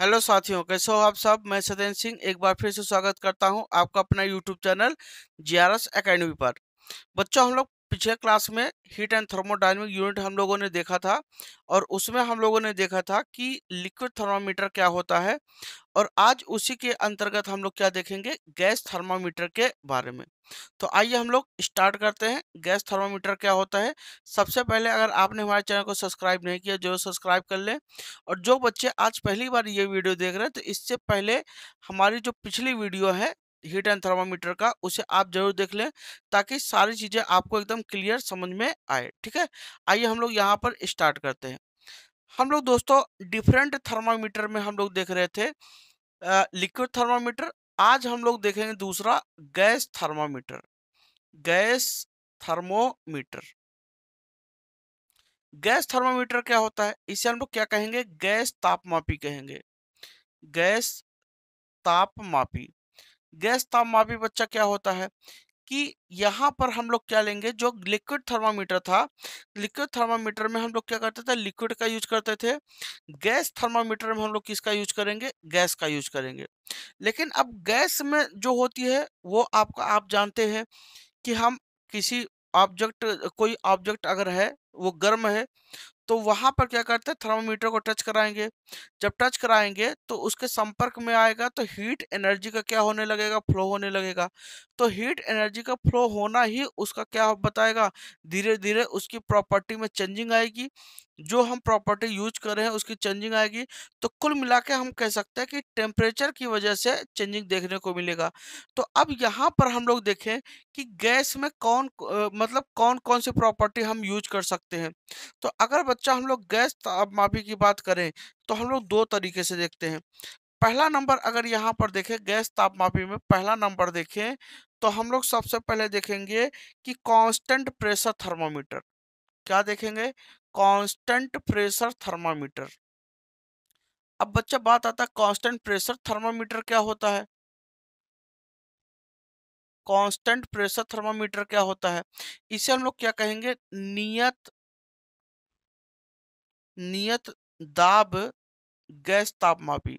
hello साथियों कैसे हो आप सब मैं सत्येंद्र सिंह एक बार फिर से स्वागत करता हूं आपका अपना YouTube channel G S academy पर बच्चों हम लोग पिछले क्लास में हीट एंड थर्मोडाइनमिक यूनिट हम लोगों ने देखा था और उसमें हम लोगों ने देखा था कि लिक्विड थर्मामीटर क्या होता है और आज उसी के अंतर्गत हम लोग क्या देखेंगे गैस थर्मामीटर के बारे में तो आइए हम लोग स्टार्ट करते हैं गैस थर्मामीटर क्या होता है सबसे पहले अगर आपने हमारे चैनल को सब्सक्राइब नहीं किया जो सब्सक्राइब कर लें और जो बच्चे आज पहली बार ये वीडियो देख रहे हैं तो इससे पहले हमारी जो पिछली वीडियो है हीट एंड थर्मामीटर का उसे आप जरूर देख लें ताकि सारी चीज़ें आपको एकदम क्लियर समझ में आए ठीक है आइए हम लोग यहाँ पर स्टार्ट करते हैं हम लोग दोस्तों डिफरेंट थर्मामीटर में हम लोग देख रहे थे लिक्विड थर्मामीटर आज हम लोग देखेंगे दूसरा gas thermometer gas thermometer gas thermometer क्या होता है इसे हम लोग क्या कहेंगे गैस तापमापी कहेंगे गैस तापमापी गैस तापमापी बच्चा क्या होता है कि यहाँ पर हम लोग क्या लेंगे जो लिक्विड थर्मामीटर था लिक्विड थर्मामीटर में हम लोग क्या करते थे लिक्विड का यूज करते थे गैस थर्मामीटर में हम लोग किसका यूज करेंगे गैस का यूज करेंगे लेकिन अब गैस में जो होती है वो आपका आप जानते हैं कि हम किसी ऑब्जेक्ट कोई ऑब्जेक्ट अगर है वो गर्म है तो वहाँ पर क्या करते हैं थर्मोमीटर को टच कराएंगे जब टच कराएंगे तो उसके संपर्क में आएगा तो हीट एनर्जी का क्या होने लगेगा फ्लो होने लगेगा तो हीट एनर्जी का फ्लो होना ही उसका क्या बताएगा धीरे धीरे उसकी प्रॉपर्टी में चेंजिंग आएगी जो हम प्रॉपर्टी यूज कर रहे हैं उसकी चेंजिंग आएगी तो कुल मिला के हम कह सकते हैं कि टेम्परेचर की वजह से चेंजिंग देखने को मिलेगा तो अब यहाँ पर हम लोग देखें कि गैस में कौन मतलब कौन कौन सी प्रॉपर्टी हम यूज कर सकते हैं तो अगर बच्चा हम लोग गैस माफी मापी की बात करें तो हम लोग दो तरीके से देखते हैं पहला नंबर अगर यहाँ पर देखें गैस तापमापी में पहला नंबर देखें तो हम लोग सबसे पहले देखेंगे कि कांस्टेंट प्रेशर थर्मामीटर क्या देखेंगे कांस्टेंट प्रेशर थर्मामीटर अब बच्चा बात आता है कांस्टेंट प्रेशर थर्मामीटर क्या होता है कांस्टेंट प्रेशर थर्मामीटर क्या होता है इसे हम लोग क्या कहेंगे नियत नियत दाब गैस तापमापी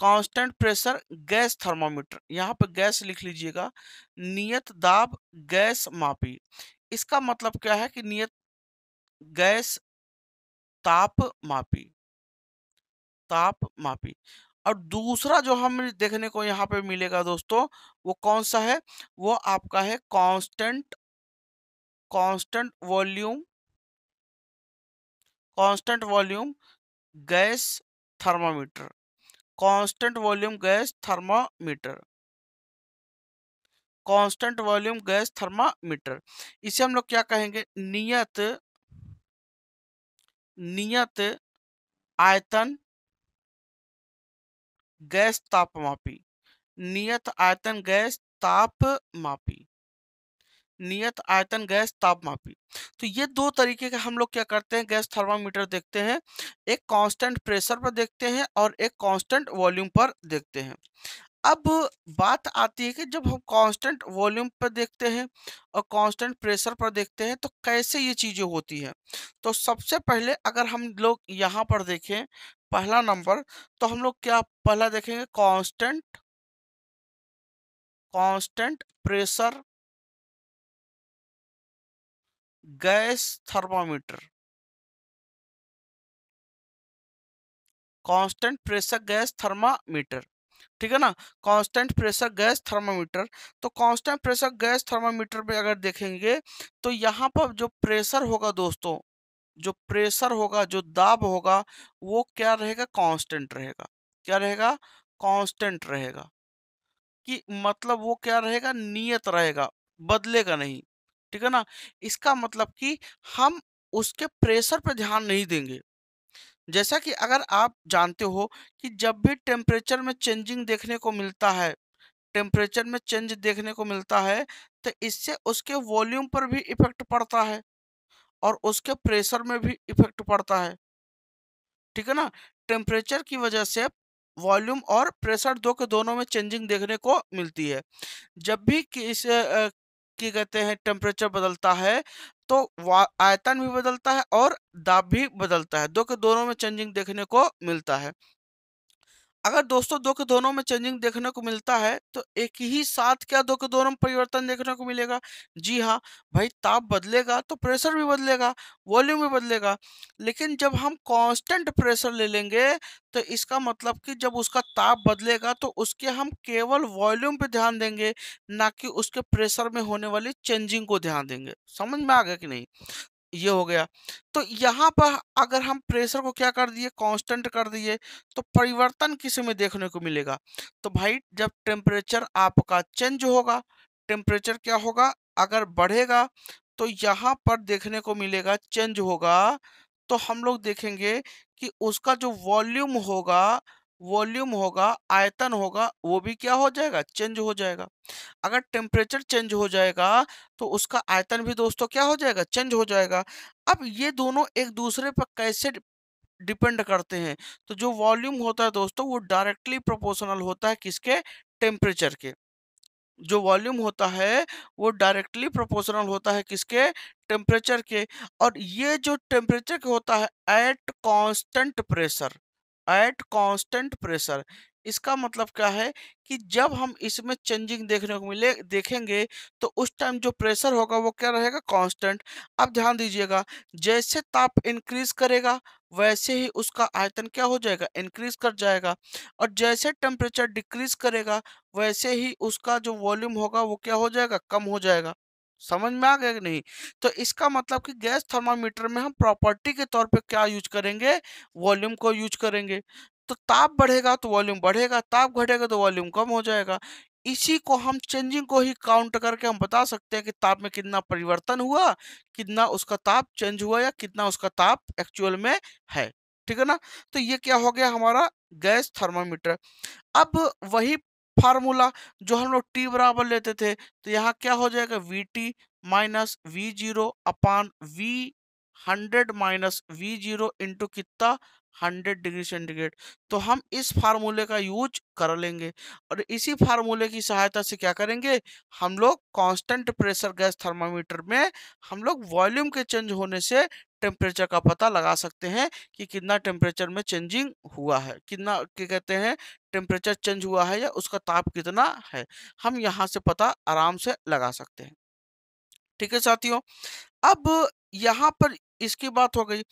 कांस्टेंट प्रेशर गैस थर्मोमीटर यहाँ पर गैस लिख लीजिएगा नियत दाब गैस मापी इसका मतलब क्या है कि नियत गैस ताप मापी ताप मापी और दूसरा जो हम देखने को यहाँ पे मिलेगा दोस्तों वो कौन सा है वो आपका है constant constant volume constant volume gas thermometer constant volume gas thermometer constant volume gas thermometer इसे हम लोग क्या कहेंगे नियत नियत आयतन गैस तापमापी नियत आयतन गैस तापमापी नियत आयतन गैस तापमापी तो ये दो तरीके का हम लोग क्या करते हैं गैस थर्मामीटर देखते हैं एक कांस्टेंट प्रेशर पर देखते हैं और एक कांस्टेंट वॉल्यूम पर देखते हैं अब बात आती है कि जब हम कांस्टेंट वॉल्यूम पर देखते हैं और कांस्टेंट प्रेशर पर देखते हैं तो कैसे ये चीज़ें होती हैं तो सबसे पहले अगर हम लोग यहाँ पर देखें पहला नंबर तो हम लोग क्या पहला देखेंगे constant constant pressure gas thermometer constant pressure gas thermometer ठीक है ना कांस्टेंट प्रेशर गैस थर्मामीटर तो कांस्टेंट प्रेशर गैस थर्मामीटर पे अगर देखेंगे तो यहाँ पर जो प्रेशर होगा दोस्तों जो प्रेशर होगा जो दाब होगा वो क्या रहेगा कांस्टेंट रहेगा क्या रहेगा कांस्टेंट रहेगा कि मतलब वो क्या रहेगा नियत रहेगा बदलेगा नहीं ठीक है ना इसका मतलब कि हम उसके प्रेशर पर ध्यान नहीं देंगे जैसा कि अगर आप जानते हो कि जब भी टेम्परेचर में चेंजिंग देखने को मिलता है टेम्परेचर में चेंज देखने को मिलता है तो इससे उसके वॉल्यूम पर भी इफेक्ट पड़ता है और उसके प्रेशर में भी इफेक्ट पड़ता है ठीक है ना टेम्परेचर की वजह से वॉल्यूम और प्रेशर दो के दोनों में चेंजिंग देखने को मिलती है जब भी किस की कहते हैं टेम्परेचर बदलता है तो आयतन भी बदलता है और दाब भी बदलता है दो के दोनों में चेंजिंग देखने को मिलता है अगर दोस्तों दो के दोनों में चेंजिंग देखने को मिलता है तो एक ही साथ क्या दो के दोनों में परिवर्तन देखने को मिलेगा जी हाँ भाई ताप बदलेगा तो प्रेशर भी बदलेगा वॉल्यूम भी बदलेगा लेकिन जब हम कांस्टेंट प्रेशर ले लेंगे तो इसका मतलब कि जब उसका ताप बदलेगा तो उसके हम केवल वॉल्यूम पर ध्यान देंगे ना कि उसके प्रेशर में होने वाली चेंजिंग को ध्यान देंगे समझ में आ गया कि नहीं ये हो गया तो यहाँ पर अगर हम प्रेशर को क्या कर दिए कांस्टेंट कर दिए तो परिवर्तन किसी में देखने को मिलेगा तो भाई जब टेम्परेचर आपका चेंज होगा टेम्परेचर क्या होगा अगर बढ़ेगा तो यहाँ पर देखने को मिलेगा चेंज होगा तो हम लोग देखेंगे कि उसका जो वॉल्यूम होगा वॉल्यूम होगा आयतन होगा वो भी क्या हो जाएगा चेंज हो जाएगा अगर टेम्परेचर चेंज हो जाएगा तो उसका आयतन भी दोस्तों क्या हो जाएगा चेंज हो जाएगा अब ये दोनों एक दूसरे पर कैसे डिपेंड करते हैं तो जो वॉल्यूम होता है दोस्तों वो डायरेक्टली प्रोपोर्शनल होता है किसके टेम्परेचर के जो वॉल्यूम होता है वो डायरेक्टली प्रोपोर्शनल होता है किसके टेम्परेचर के और ये जो टेम्परेचर के होता है at constant pressure at constant pressure इसका मतलब क्या है कि जब हम इसमें चेंजिंग देखने को मिले देखेंगे तो उस टाइम जो प्रेशर होगा वो क्या रहेगा कांस्टेंट अब ध्यान दीजिएगा जैसे ताप इंक्रीज करेगा वैसे ही उसका आयतन क्या हो जाएगा इंक्रीज कर जाएगा और जैसे टेम्परेचर डिक्रीज करेगा वैसे ही उसका जो वॉल्यूम होगा वो क्या हो जाएगा कम हो जाएगा समझ में आ गया कि नहीं तो इसका मतलब कि गैस थर्मामीटर में हम प्रॉपर्टी के तौर पे क्या यूज करेंगे वॉल्यूम को यूज करेंगे तो ताप बढ़ेगा तो वॉल्यूम बढ़ेगा ताप घटेगा तो वॉल्यूम कम हो जाएगा इसी को हम चेंजिंग को ही काउंट करके हम बता सकते हैं कि ताप में कितना परिवर्तन हुआ कितना उसका ताप चेंज हुआ या कितना उसका ताप एक्चुअल में है ठीक है ना तो ये क्या हो गया हमारा गैस थर्मामीटर अब वही फार्मूला जो हम लोग टी बराबर लेते थे तो यहाँ क्या हो जाएगा V T minus V zero upon V hundred minus V zero into कितना हंड्रेड डिग्री सेंटीग्रेड तो हम इस फार्मूले का यूज कर लेंगे और इसी फार्मूले की सहायता से क्या करेंगे हम लोग कांस्टेंट प्रेशर गैस थर्मामीटर में हम लोग वॉल्यूम के चेंज होने से टेम्परेचर का पता लगा सकते हैं कि कितना टेम्परेचर में चेंजिंग हुआ है कितना क्या कहते हैं टेम्परेचर चेंज हुआ है या उसका ताप कितना है हम यहाँ से पता आराम से लगा सकते हैं ठीक है साथियों अब यहाँ पर इसकी बात हो गई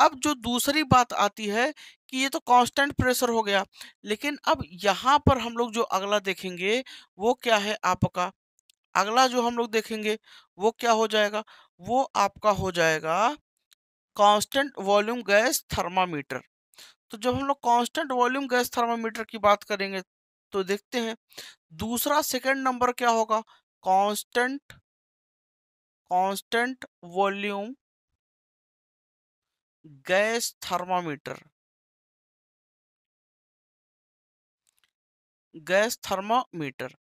अब जो दूसरी बात आती है कि ये तो कांस्टेंट प्रेशर हो गया लेकिन अब यहाँ पर हम लोग जो अगला देखेंगे वो क्या है आपका अगला जो हम लोग देखेंगे वो क्या हो जाएगा वो आपका हो जाएगा कांस्टेंट वॉल्यूम गैस थर्मामीटर तो जब हम लोग कांस्टेंट वॉल्यूम गैस थर्मामीटर की बात करेंगे तो देखते हैं दूसरा सेकंड नंबर क्या होगा constant constant volume gas thermometer gas thermometer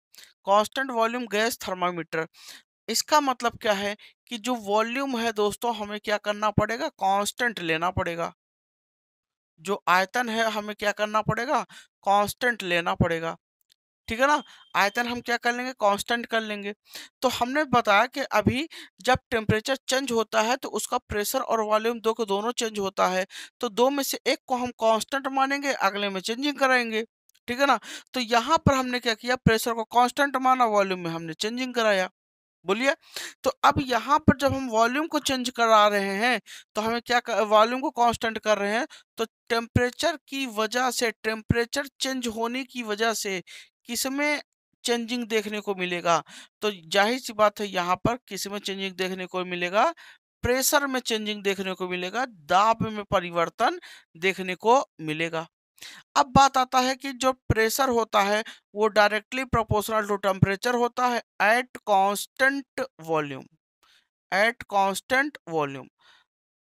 constant volume gas thermometer इसका मतलब क्या है कि जो वॉल्यूम है दोस्तों हमें क्या करना पड़ेगा कांस्टेंट लेना पड़ेगा जो आयतन है हमें क्या करना पड़ेगा कांस्टेंट लेना पड़ेगा ठीक है ना आयतन हम क्या कर लेंगे कांस्टेंट कर लेंगे तो हमने बताया कि अभी जब टेम्परेचर चेंज होता है तो उसका प्रेशर और वॉल्यूम दो को दोनों चेंज होता है तो दो में से एक को हम कॉन्स्टेंट मानेंगे अगले में चेंजिंग कराएंगे ठीक है ना तो यहाँ पर हमने क्या किया प्रेशर को कांस्टेंट माना वॉल्यूम में हमने चेंजिंग कराया बोलिए तो अब यहाँ पर जब हम वॉल्यूम को चेंज करा रहे हैं तो हमें क्या वॉल्यूम को कांस्टेंट कर रहे हैं तो टेम्परेचर की वजह से टेम्परेचर चेंज होने की वजह से किसमें चेंजिंग देखने को मिलेगा तो जाहिर सी बात है यहाँ पर किसमें चेंजिंग देखने को मिलेगा प्रेशर में चेंजिंग देखने को मिलेगा दाब में परिवर्तन देखने को मिलेगा अब बात आता है कि जो प्रेशर होता है वो डायरेक्टली प्रोपोर्शनल टू टेम्परेचर होता है at constant volume at constant volume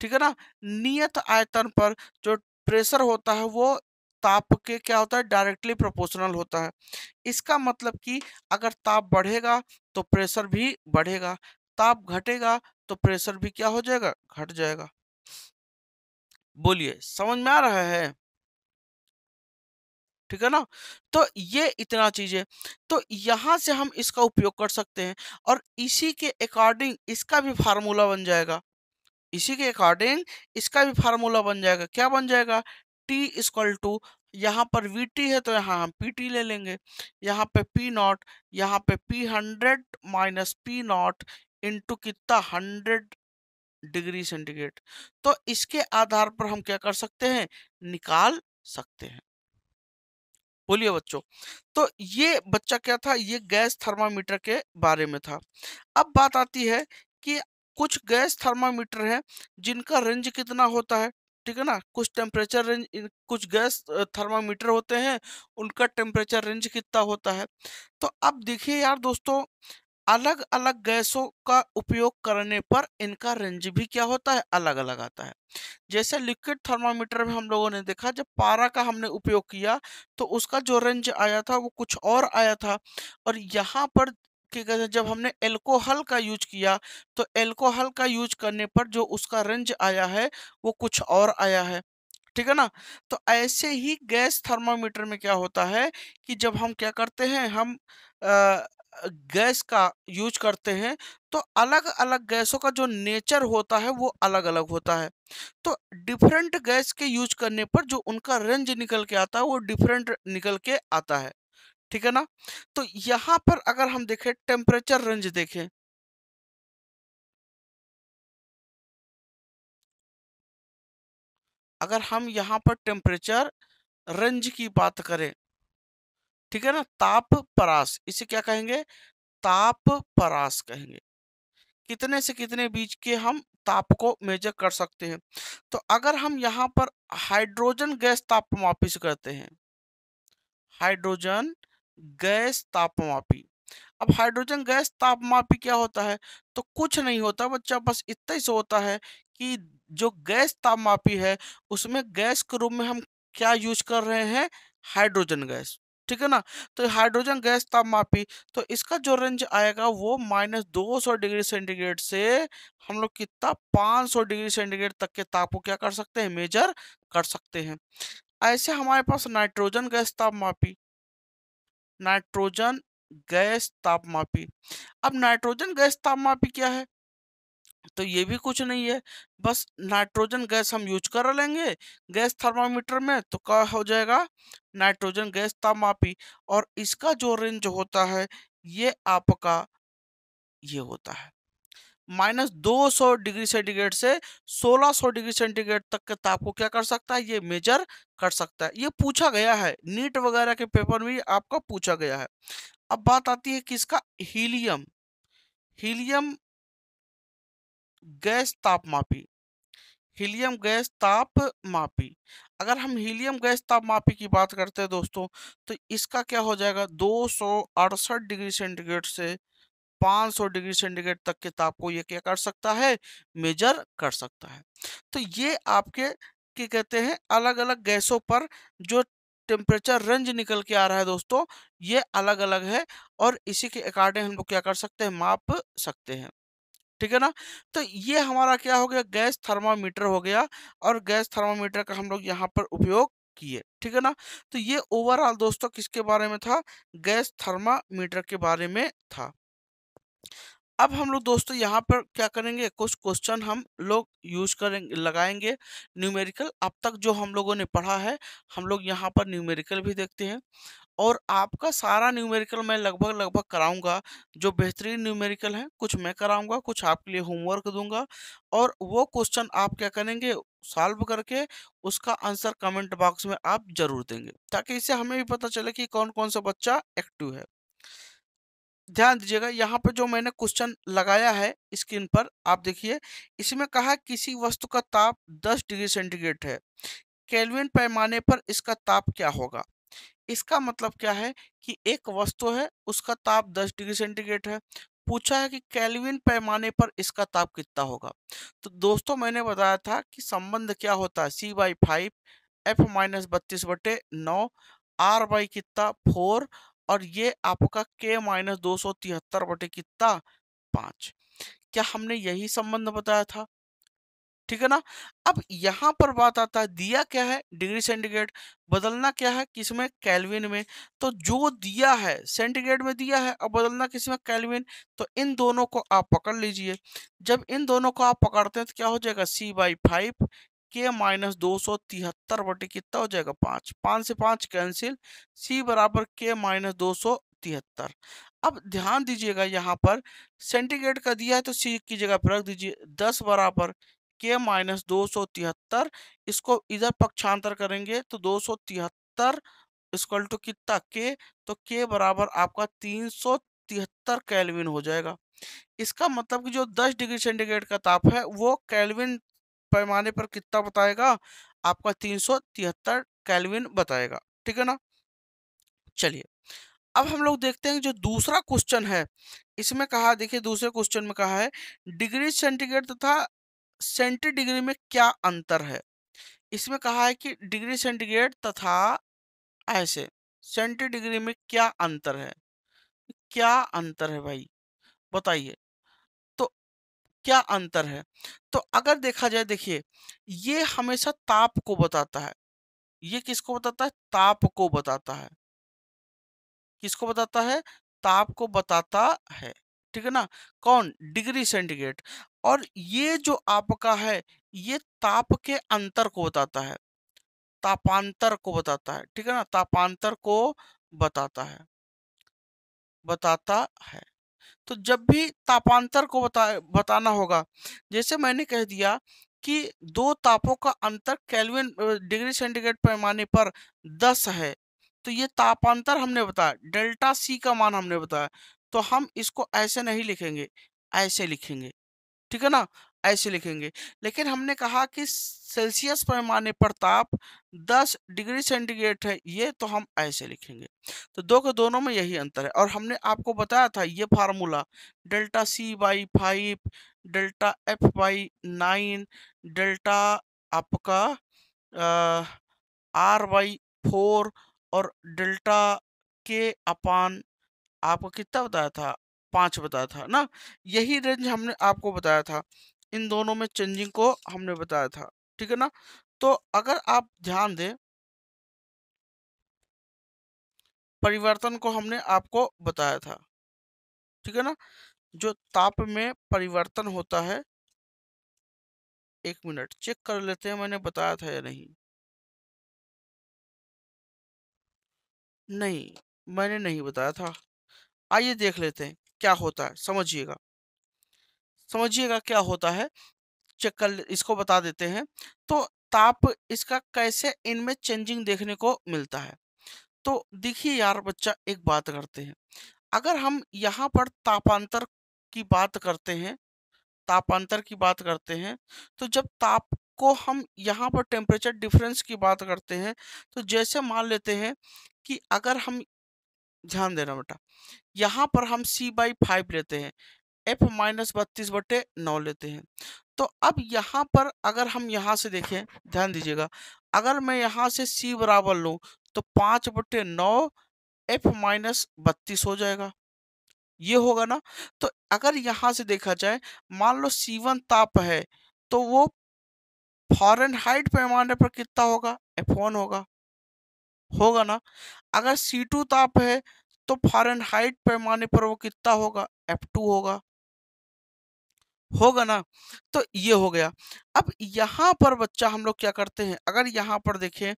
ठीक है ना नियत आयतन पर जो प्रेशर होता है वो ताप के क्या होता है डायरेक्टली प्रोपोर्शनल होता है इसका मतलब कि अगर ताप बढ़ेगा तो प्रेशर भी बढ़ेगा ताप घटेगा तो प्रेशर भी क्या हो जाएगा घट जाएगा बोलिए समझ में आ रहा है ठीक है ना तो ये इतना चीज है तो यहाँ से हम इसका उपयोग कर सकते हैं और इसी के अकॉर्डिंग इसका भी फार्मूला बन जाएगा इसी के अकॉर्डिंग इसका भी फार्मूला बन जाएगा क्या बन जाएगा टी इजक्वल टू यहाँ पर वी टी है तो यहाँ हम पी टी ले लेंगे यहाँ पे पी नॉट यहाँ पे P hundred minus P naught into कितना हंड्रेड डिग्री सेंटीग्रेड तो इसके आधार पर हम क्या कर सकते हैं निकाल सकते हैं बोलिए बच्चों तो ये बच्चा क्या था ये गैस थर्मामीटर के बारे में था अब बात आती है कि कुछ गैस थर्मामीटर हैं जिनका रेंज कितना होता है ठीक है ना कुछ टेम्परेचर रेंज कुछ गैस थर्मामीटर होते हैं उनका टेम्परेचर रेंज कितना होता है तो अब देखिए यार दोस्तों अलग अलग गैसों का उपयोग करने पर इनका रेंज भी क्या होता है अलग अलग आता है जैसे लिक्विड थर्मामीटर में हम लोगों ने देखा जब पारा का हमने उपयोग किया तो उसका जो रेंज आया था वो कुछ और आया था और यहाँ पर क्या कहते हैं जब हमने एल्कोहल का यूज किया तो एल्कोहल का यूज करने पर जो उसका रेंज आया है वो कुछ और आया है ठीक है ना तो ऐसे ही गैस थर्मामीटर में क्या होता है कि जब हम क्या करते हैं हम गैस का यूज करते हैं तो अलग अलग गैसों का जो नेचर होता है वो अलग अलग होता है तो डिफरेंट गैस के यूज करने पर जो उनका रेंज निकल के आता है वो डिफरेंट निकल के आता है ठीक है ना तो यहाँ पर अगर हम देखें टेम्परेचर रेंज देखें अगर हम यहाँ पर टेम्परेचर रेंज की बात करें ठीक है ना ताप परास इसे क्या कहेंगे ताप परास कहेंगे कितने से कितने बीच के हम ताप को मेजर कर सकते हैं तो अगर हम यहाँ पर हाइड्रोजन गैस तापमापी से करते हैं हाइड्रोजन गैस तापमापी अब हाइड्रोजन गैस तापमापी क्या होता है तो कुछ नहीं होता बच्चा बस इतना ही से होता है कि जो गैस तापमापी है उसमें गैस के रूप में हम क्या यूज कर रहे हैं हाइड्रोजन गैस ठीक है ना तो हाइड्रोजन गैस मापी तो इसका जो रेंज आएगा वो माइनस दो सौ डिग्री सेंटीग्रेड से हम लोग कितना पाँच सौ डिग्री सेंटीग्रेड तक के ताप को क्या कर सकते हैं मेजर कर सकते हैं ऐसे हमारे पास नाइट्रोजन गैस तापमापी नाइट्रोजन गैस तापमापी अब नाइट्रोजन गैस ताप मापी क्या है तो ये भी कुछ नहीं है बस नाइट्रोजन गैस हम यूज कर लेंगे गैस थर्मामीटर में तो क्या हो जाएगा नाइट्रोजन गैस तापमापी और इसका जो रेंज होता है ये आपका ये होता है माइनस दो सौ डिग्री सेंटीग्रेड से सोलह सौ डिग्री सेंटीग्रेड तक के ताप को क्या कर सकता है ये मेजर कर सकता है ये पूछा गया है नीट वगैरह के पेपर में आपका पूछा गया है अब बात आती है किसका हीलियम हीलियम गैस ताप मापी हीलियम गैस ताप मापी अगर हम हीलियम गैस ताप मापी की बात करते हैं दोस्तों तो इसका क्या हो जाएगा दो डिग्री सेंटीग्रेड से 500 डिग्री सेंटीग्रेड तक के ताप को ये क्या कर सकता है मेजर कर सकता है तो ये आपके क्या कहते हैं अलग अलग गैसों पर जो टेम्परेचर रेंज निकल के आ रहा है दोस्तों ये अलग अलग है और इसी के अकॉर्डिंग हम लोग क्या कर सकते हैं माप सकते हैं ठीक है ना तो ये हमारा क्या हो गया गैस थर्मामीटर हो गया और गैस थर्मामीटर का हम लोग यहाँ पर उपयोग किए ठीक है ना तो ये ओवरऑल दोस्तों किसके बारे में था गैस थर्मामीटर के बारे में था अब हम लोग दोस्तों यहाँ पर क्या करेंगे कुछ क्वेश्चन हम लोग यूज करेंगे लगाएंगे न्यूमेरिकल अब तक जो हम लोगों ने पढ़ा है हम लोग यहाँ पर न्यूमेरिकल भी देखते हैं और आपका सारा न्यूमेरिकल मैं लगभग लगभग कराऊंगा जो बेहतरीन न्यूमेरिकल है कुछ मैं कराऊंगा कुछ आपके लिए होमवर्क दूंगा और वो क्वेश्चन आप क्या करेंगे सॉल्व करके उसका आंसर कमेंट बॉक्स में आप जरूर देंगे ताकि इससे हमें भी पता चले कि कौन कौन सा बच्चा एक्टिव है ध्यान दीजिएगा यहाँ पर जो मैंने क्वेश्चन लगाया है स्क्रीन पर आप देखिए इसमें कहा किसी वस्तु का ताप 10 डिग्री सेंटीग्रेड है केल्विन पैमाने पर इसका ताप क्या होगा इसका मतलब क्या है कि एक वस्तु है उसका ताप 10 डिग्री सेंटीग्रेड है पूछा है कि केल्विन पैमाने पर इसका ताप कितना होगा तो दोस्तों मैंने बताया था कि संबंध क्या होता है C by five F minus बत्तीस बटे नौ आर बाई कितना फोर और ये आपका के माइनस दो सौ तिहत्तर बटे कितना पांच क्या हमने यही संबंध बताया था ठीक है ना अब यहां पर बात आता है दिया क्या है डिग्री सेंटीग्रेड बदलना क्या है किसमें कैलविन में तो जो दिया है सेंटीग्रेड में दिया है अब बदलना किसमें कैलविन तो इन दोनों को आप पकड़ लीजिए जब इन दोनों को आप पकड़ते हैं तो क्या हो जाएगा सी बाई फाइव के माइनस दो सौ तिहत्तर बटे कितना हो जाएगा पाँच पाँच से पाँच कैंसिल सी बराबर के माइनस दो सौ तिहत्तर अब ध्यान दीजिएगा यहाँ पर सेंटीग्रेड का दिया है तो सी की जगह पर रख दीजिए दस बराबर के माइनस दो सौ तिहत्तर इसको इधर पक्षांतर करेंगे तो दो सौ तिहत्तर स्क्वल टू कितना के तो के बराबर आपका तीन सौ तिहत्तर कैलविन हो जाएगा इसका मतलब कि जो 10 डिग्री सेंटीग्रेड का ताप है वो कैलविन पैमाने पर कितना बताएगा आपका तीन सौ तिहत्तर कैलविन बताएगा ठीक है ना चलिए अब हम लोग देखते हैं जो दूसरा क्वेश्चन है इसमें कहा देखिए दूसरे क्वेश्चन में कहा है डिग्री सेंटीग्रेड तथा सेंटी डिग्री में क्या अंतर है इसमें कहा है कि डिग्री सेंटीग्रेड तथा ऐसे सेंटी डिग्री में क्या अंतर है क्या अंतर है भाई बताइए क्या अंतर है तो अगर देखा जाए देखिए ये हमेशा ताप को बताता है ये किसको बताता है ताप को बताता है किसको बताता है ताप को बताता है ठीक है ना कौन डिग्री सेंटीग्रेड और ये जो आपका है ये ताप के अंतर को बताता है तापांतर को बताता है ठीक है ना तापांतर को बताता है बताता है तो जब भी तापांतर को बता बताना होगा जैसे मैंने कह दिया कि दो तापों का अंतर कैलविन डिग्री सेंटीग्रेड पैमाने पर 10 है तो ये तापांतर हमने बताया डेल्टा सी का मान हमने बताया तो हम इसको ऐसे नहीं लिखेंगे ऐसे लिखेंगे ठीक है ना ऐसे लिखेंगे लेकिन हमने कहा कि सेल्सियस पैमाने पर ताप 10 डिग्री सेंटीग्रेड है ये तो हम ऐसे लिखेंगे तो दो के दोनों में यही अंतर है और हमने आपको बताया था ये formula delta C by five delta F by nine delta आपका आर बाई फोर और डेल्टा के अपान आपको कितना बताया था पाँच बताया था ना यही रेंज हमने आपको बताया था इन दोनों में चेंजिंग को हमने बताया था ठीक है ना तो अगर आप ध्यान दें परिवर्तन को हमने आपको बताया था ठीक है ना जो ताप में परिवर्तन होता है एक मिनट चेक कर लेते हैं मैंने बताया था या नहीं नहीं मैंने नहीं बताया था आइए देख लेते हैं क्या होता है समझिएगा समझिएगा क्या होता है चेक कर इसको बता देते हैं तो ताप इसका कैसे इनमें चेंजिंग देखने को मिलता है तो देखिए यार बच्चा एक बात करते हैं अगर हम यहाँ पर तापांतर की बात करते हैं तापांतर की बात करते हैं तो जब ताप को हम यहाँ पर टेम्परेचर डिफरेंस की बात करते हैं तो जैसे मान लेते हैं कि अगर हम ध्यान देना बेटा यहाँ पर हम सी बाई फाइव लेते हैं एफ माइनस बत्तीस बटे नौ लेते हैं तो अब यहाँ पर अगर हम यहाँ से देखें ध्यान दीजिएगा अगर मैं यहाँ से सी बराबर लूँ तो पाँच बटे नौ एफ माइनस बत्तीस हो जाएगा ये होगा ना तो अगर यहाँ से देखा जाए मान लो सी वन ताप है तो वो फॉरन हाइट पैमाने पर कितना होगा एफ वन होगा होगा ना अगर सी टू ताप है तो फॉरन हाइट पैमाने पर वो कितना होगा एफ टू होगा होगा ना तो ये हो गया अब यहाँ पर बच्चा हम लोग क्या करते हैं अगर यहाँ पर देखें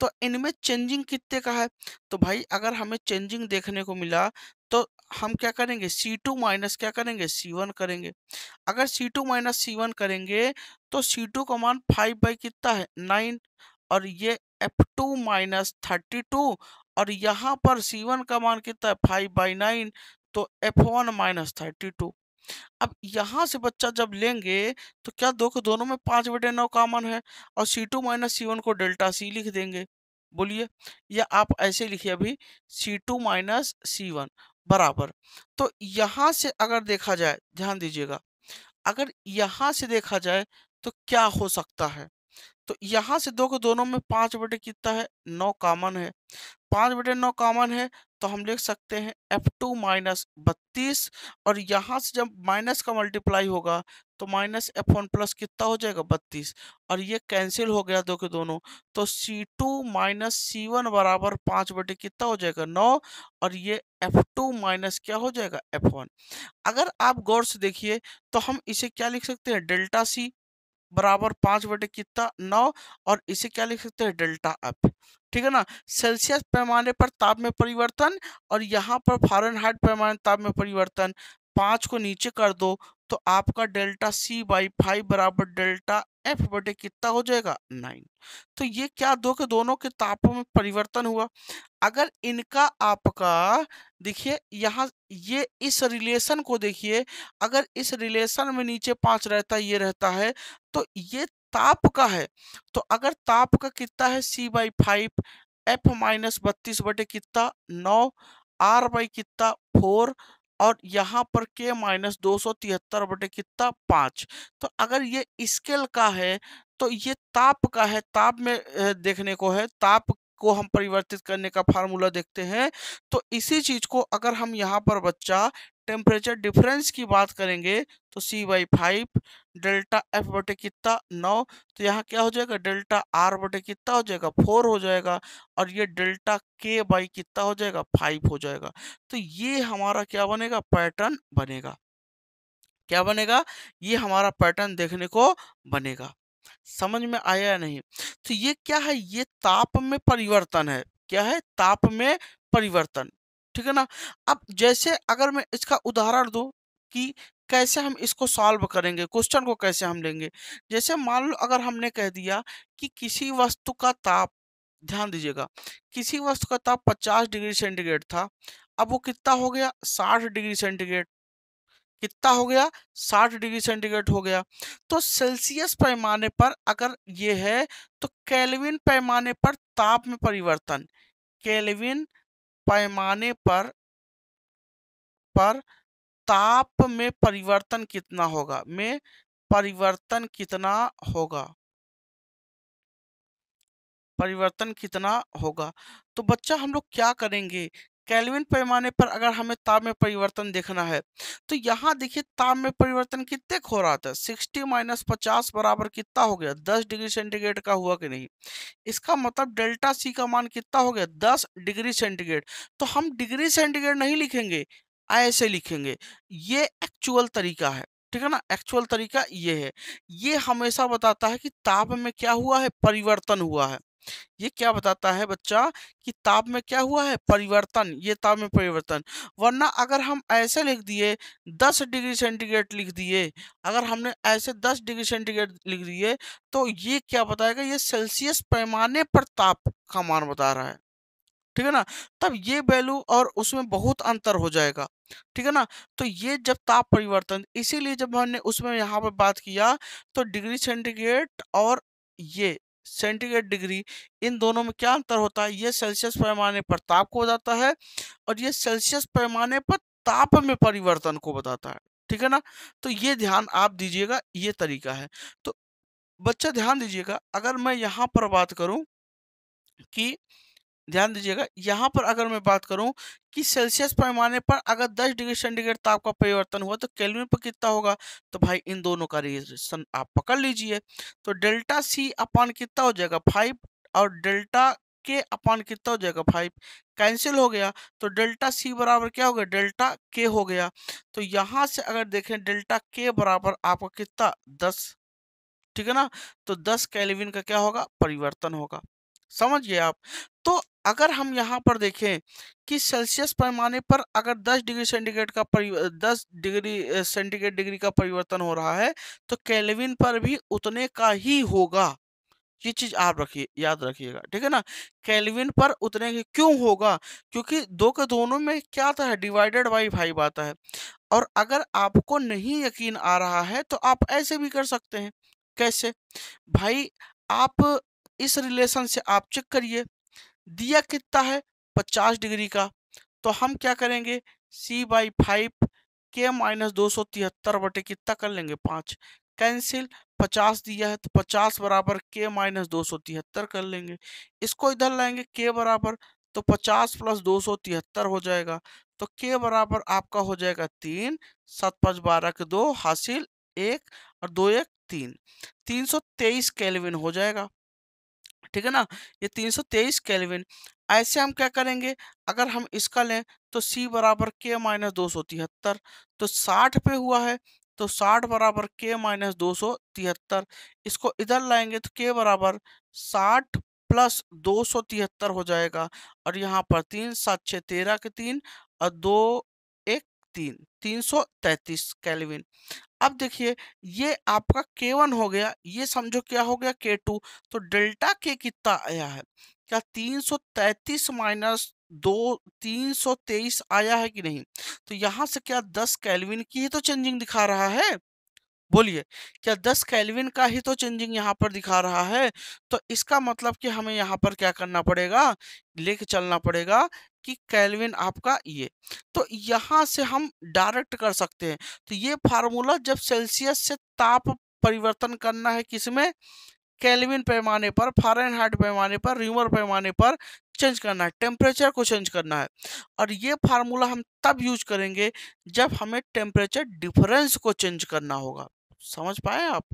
तो इनमें चेंजिंग कितने का है तो भाई अगर हमें चेंजिंग देखने को मिला तो हम क्या करेंगे C2 टू माइनस क्या करेंगे C1 करेंगे अगर C2 टू माइनस सी करेंगे तो C2 का मान फाइव बाई कितना है नाइन और ये F2 to minus thirty two और यहाँ पर C1 का मान कितना है फाइव बाई नाइन तो F1 one minus thirty two अब यहाँ से बच्चा जब लेंगे तो क्या देखो दोनों में पाँच बटे नौ कॉमन है और C two minus C one को डेल्टा सी लिख देंगे बोलिए या आप ऐसे लिखिए अभी C two minus C one बराबर तो यहाँ से अगर देखा जाए ध्यान दीजिएगा अगर यहाँ से देखा जाए तो क्या हो सकता है तो यहाँ से दो को दोनों में पांच बटे कितना है नौ कॉमन है पांच बटे नौ कॉमन है तो हम लिख सकते हैं एफ टू माइनस बत्तीस और यहाँ से जब माइनस का मल्टीप्लाई होगा तो माइनस एफ वन प्लस कितना हो जाएगा बत्तीस और ये कैंसिल हो गया दो के दोनों तो C two minus C one बराबर पाँच बटे कितना हो जाएगा नौ और ये एफ टू माइनस क्या हो जाएगा एफ वन अगर आप गौर से देखिए तो हम इसे क्या लिख सकते हैं डेल्टा सी बराबर पाँच बटे कितना नौ और इसे क्या लिख सकते हैं डेल्टा एफ ठीक है ना सेल्सियस पैमाने पर ताप में परिवर्तन और यहाँ पर फारेनहाइट पैमाने ताप में परिवर्तन पाँच को नीचे कर दो तो आपका डेल्टा सी बाई फाइव बराबर डेल्टा एफ बटे कितना हो जाएगा नाइन तो ये क्या दो के दोनों के तापों में परिवर्तन हुआ अगर इनका आपका देखिए यहाँ ये इस रिलेशन को देखिए अगर इस रिलेशन में नीचे पाँच रहता ये रहता है तो ये ताप का है तो अगर ताप का कितना है C by five F minus बत्तीस बटे कितना नौ आर बाई कितना फोर और यहाँ पर के माइनस दो सौ तिहत्तर बटे कितना पाँच तो अगर ये स्केल का है तो ये ताप का है ताप में देखने को है ताप को हम परिवर्तित करने का फार्मूला देखते हैं तो इसी चीज़ को अगर हम यहाँ पर बच्चा टेम्परेचर डिफरेंस की बात करेंगे तो C by five delta F बटे कितना नौ तो यहाँ क्या हो जाएगा डेल्टा आर बटे कितना हो जाएगा फोर हो जाएगा और ये डेल्टा के बाई कितना हो जाएगा फाइव हो जाएगा तो ये हमारा क्या बनेगा पैटर्न बनेगा क्या बनेगा ये हमारा पैटर्न देखने को बनेगा समझ में आया या नहीं तो ये क्या है ये ताप में परिवर्तन है क्या है ताप में परिवर्तन ठीक है ना अब जैसे अगर मैं इसका उदाहरण दूं कि कैसे हम इसको सॉल्व करेंगे क्वेश्चन को कैसे हम लेंगे जैसे मान लो अगर हमने कह दिया कि किसी वस्तु का ताप ध्यान दीजिएगा किसी वस्तु का ताप 50 डिग्री सेंटीग्रेड था अब वो कितना हो गया 60 डिग्री सेंटीग्रेड कितना हो गया 60 डिग्री सेंटीग्रेड हो गया तो सेल्सियस पैमाने पर अगर ये है तो कैलविन पैमाने पर ताप में परिवर्तन कैलविन पैमाने पर पर ताप में परिवर्तन कितना होगा में परिवर्तन कितना होगा परिवर्तन कितना होगा तो बच्चा हम लोग क्या करेंगे कैलविन पैमाने पर अगर हमें ताप में परिवर्तन देखना है तो यहाँ देखिए ताप में परिवर्तन कितने हो रहा था 60 माइनस पचास बराबर कितना हो गया 10 डिग्री सेंटीग्रेड का हुआ कि नहीं इसका मतलब डेल्टा सी का मान कितना हो गया 10 डिग्री सेंटीग्रेड तो हम डिग्री सेंटीग्रेड नहीं लिखेंगे ऐसे लिखेंगे ये एक्चुअल तरीका है ठीक है ना एक्चुअल तरीका ये है ये हमेशा बताता है कि ताप में क्या हुआ है परिवर्तन हुआ है ये क्या बताता है बच्चा कि ताप में क्या हुआ है परिवर्तन ये ताप में परिवर्तन वरना अगर हम ऐसे लिख दिए 10 डिग्री सेंटीग्रेड लिख दिए अगर हमने ऐसे 10 डिग्री सेंटीग्रेड लिख दिए तो ये क्या बताएगा ये सेल्सियस पैमाने पर ताप का मान बता रहा है ठीक है ना तब ये वैल्यू और उसमें बहुत अंतर हो जाएगा ठीक है ना तो ये जब ताप परिवर्तन इसीलिए जब हमने उसमें यहाँ पर बात किया तो डिग्री सेंटीग्रेड और ये सेंटीग्रेड डिग्री इन दोनों में क्या अंतर होता है ये सेल्सियस पैमाने पर ताप को बताता है और ये सेल्सियस पैमाने पर ताप में परिवर्तन को बताता है ठीक है ना तो ये ध्यान आप दीजिएगा ये तरीका है तो बच्चा ध्यान दीजिएगा अगर मैं यहाँ पर बात करूँ कि ध्यान दीजिएगा यहाँ पर अगर मैं बात करूँ कि सेल्सियस पैमाने पर अगर 10 डिग्री सेंटीग्रेड ताप का परिवर्तन हुआ तो केल्विन पर कितना होगा तो भाई इन दोनों का रिलेशन आप पकड़ लीजिए तो डेल्टा सी अपान कितना हो जाएगा फाइव और डेल्टा के अपान कितना हो जाएगा फाइव कैंसिल हो गया तो डेल्टा सी बराबर क्या हो गया डेल्टा के हो गया तो यहाँ से अगर देखें डेल्टा के बराबर आपका कितना दस ठीक है ना तो दस कैलविन का क्या होगा परिवर्तन होगा समझिए आप अगर हम यहाँ पर देखें कि सेल्सियस पैमाने पर अगर 10 डिग्री सेंटीग्रेड का दस डिग्री सेंटीग्रेड डिग्री का परिवर्तन हो रहा है तो कैलविन पर भी उतने का ही होगा ये चीज आप रखिए याद रखिएगा ठीक है ना कैलविन पर उतने के क्यों होगा क्योंकि दो के दोनों में क्या आता है डिवाइडेड बाई फाइव आता है और अगर आपको नहीं यकीन आ रहा है तो आप ऐसे भी कर सकते हैं कैसे भाई आप इस रिलेशन से आप चेक करिए दिया कितना है पचास डिग्री का तो हम क्या करेंगे सी बाई फाइव के माइनस दो सौ तिहत्तर बटे कितना कर लेंगे पाँच कैंसिल पचास दिया है तो पचास बराबर के माइनस दो सौ तिहत्तर कर लेंगे इसको इधर लाएंगे के बराबर तो पचास प्लस दो सौ तिहत्तर हो जाएगा तो के बराबर आपका हो जाएगा तीन सात पाँच बारह के दो हासिल एक और दो एक तीन तीन सौ तेईस कैलविन हो जाएगा ठीक है ना ये 323 केल्विन ऐसे हम क्या करेंगे अगर हम इसका लें तो C बराबर के माइनस दो सौ तिहत्तर तो 60 पे हुआ है तो 60 बराबर के माइनस दो सौ तिहत्तर इसको इधर लाएंगे तो के बराबर 60 प्लस दो सौ तिहत्तर हो जाएगा और यहाँ पर तीन सात छः तेरह के तीन और दो एक तीन तीन सौ तैंतीस कैलविन अब देखिए ये आपका के वन हो गया ये समझो क्या हो गया के टू तो डेल्टा के कितना आया है क्या तीन सौ तैतीस माइनस दो तीन सौ तेईस आया है कि नहीं तो यहाँ से क्या दस कैलविन की ही तो चेंजिंग दिखा रहा है बोलिए क्या दस कैलविन का ही तो चेंजिंग यहाँ पर दिखा रहा है तो इसका मतलब कि हमें यहाँ पर क्या करना पड़ेगा लेके चलना पड़ेगा कि कैलविन आपका ये तो यहाँ से हम डायरेक्ट कर सकते हैं तो ये फार्मूला जब सेल्सियस से ताप परिवर्तन करना है किसमें कैलविन पैमाने पर फारेनहाइट पैमाने पर रिमर पैमाने पर चेंज करना है टेम्परेचर को चेंज करना है और ये फार्मूला हम तब यूज करेंगे जब हमें टेम्परेचर डिफरेंस को चेंज करना होगा समझ पाए आप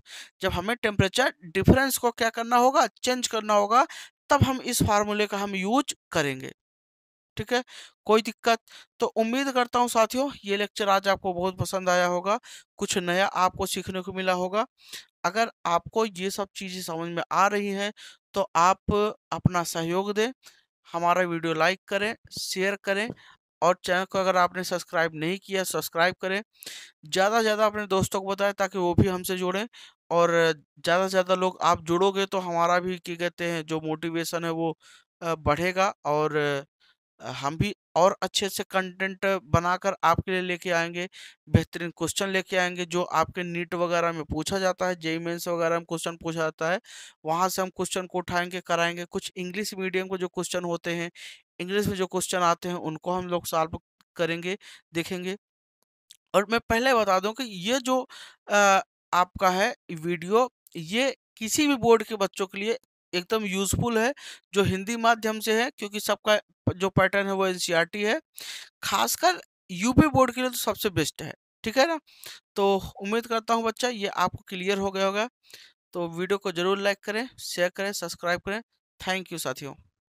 जब हमें टेम्परेचर डिफरेंस को क्या करना होगा चेंज करना होगा तब हम इस फार्मूले का हम यूज करेंगे ठीक है कोई दिक्कत तो उम्मीद करता हूँ साथियों ये लेक्चर आज आपको बहुत पसंद आया होगा कुछ नया आपको सीखने को मिला होगा अगर आपको ये सब चीज़ें समझ में आ रही हैं तो आप अपना सहयोग दें हमारा वीडियो लाइक करें शेयर करें और चैनल को अगर आपने सब्सक्राइब नहीं किया सब्सक्राइब करें ज़्यादा से ज़्यादा अपने दोस्तों को बताएं ताकि वो भी हमसे जुड़ें और ज़्यादा से ज़्यादा लोग आप जुड़ोगे तो हमारा भी क्या कहते हैं जो मोटिवेशन है वो बढ़ेगा और हम भी और अच्छे अच्छे कंटेंट बनाकर आपके लिए लेके आएंगे बेहतरीन क्वेश्चन लेके आएंगे जो आपके नीट वगैरह में पूछा जाता है जेई मेन्स वगैरह में क्वेश्चन पूछा जाता है वहाँ से हम क्वेश्चन को उठाएंगे कराएंगे कुछ इंग्लिश मीडियम के जो क्वेश्चन होते हैं इंग्लिश में जो क्वेश्चन आते हैं उनको हम लोग सॉल्व करेंगे देखेंगे और मैं पहले बता दूँ कि ये जो आ, आपका है वीडियो ये किसी भी बोर्ड के बच्चों के लिए एकदम यूजफुल है जो हिंदी माध्यम से है क्योंकि सबका जो पैटर्न है वो एन e है खासकर यूपी बोर्ड के लिए तो सबसे बेस्ट है ठीक है ना तो उम्मीद करता हूँ बच्चा ये आपको क्लियर हो गया होगा तो वीडियो को जरूर लाइक करें शेयर करें सब्सक्राइब करें थैंक यू साथियों